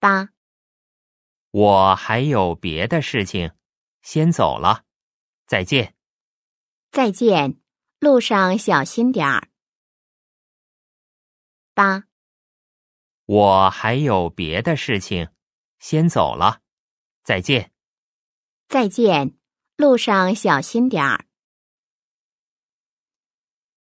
八，我还有别的事情，先走了，再见。再见，路上小心点儿。八，我还有别的事情，先走了，再见。再见，路上小心点儿。